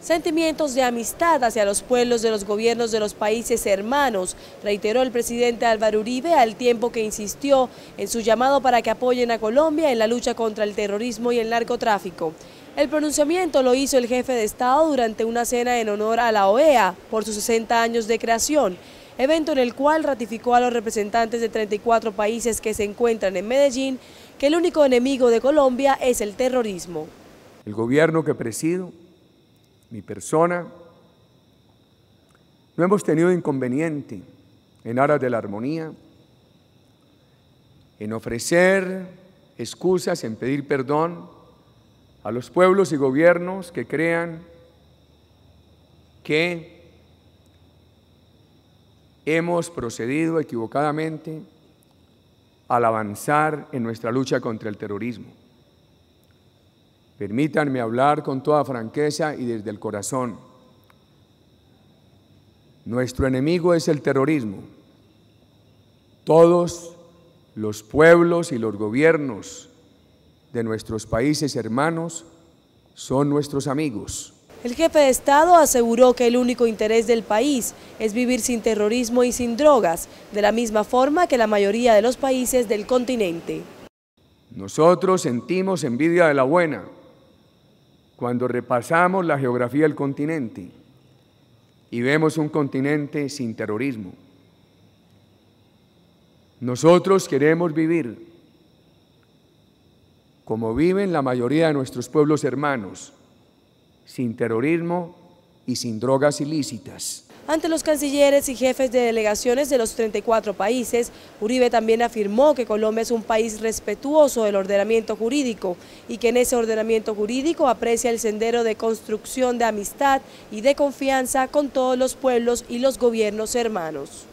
Sentimientos de amistad hacia los pueblos de los gobiernos de los países hermanos, reiteró el presidente Álvaro Uribe al tiempo que insistió en su llamado para que apoyen a Colombia en la lucha contra el terrorismo y el narcotráfico. El pronunciamiento lo hizo el jefe de Estado durante una cena en honor a la OEA por sus 60 años de creación, evento en el cual ratificó a los representantes de 34 países que se encuentran en Medellín que el único enemigo de Colombia es el terrorismo. El gobierno que presido mi persona, no hemos tenido inconveniente en aras de la armonía, en ofrecer excusas, en pedir perdón a los pueblos y gobiernos que crean que hemos procedido equivocadamente al avanzar en nuestra lucha contra el terrorismo. Permítanme hablar con toda franqueza y desde el corazón. Nuestro enemigo es el terrorismo. Todos los pueblos y los gobiernos de nuestros países hermanos son nuestros amigos. El jefe de Estado aseguró que el único interés del país es vivir sin terrorismo y sin drogas, de la misma forma que la mayoría de los países del continente. Nosotros sentimos envidia de la buena, cuando repasamos la geografía del continente y vemos un continente sin terrorismo, nosotros queremos vivir como viven la mayoría de nuestros pueblos hermanos, sin terrorismo y sin drogas ilícitas. Ante los cancilleres y jefes de delegaciones de los 34 países, Uribe también afirmó que Colombia es un país respetuoso del ordenamiento jurídico y que en ese ordenamiento jurídico aprecia el sendero de construcción de amistad y de confianza con todos los pueblos y los gobiernos hermanos.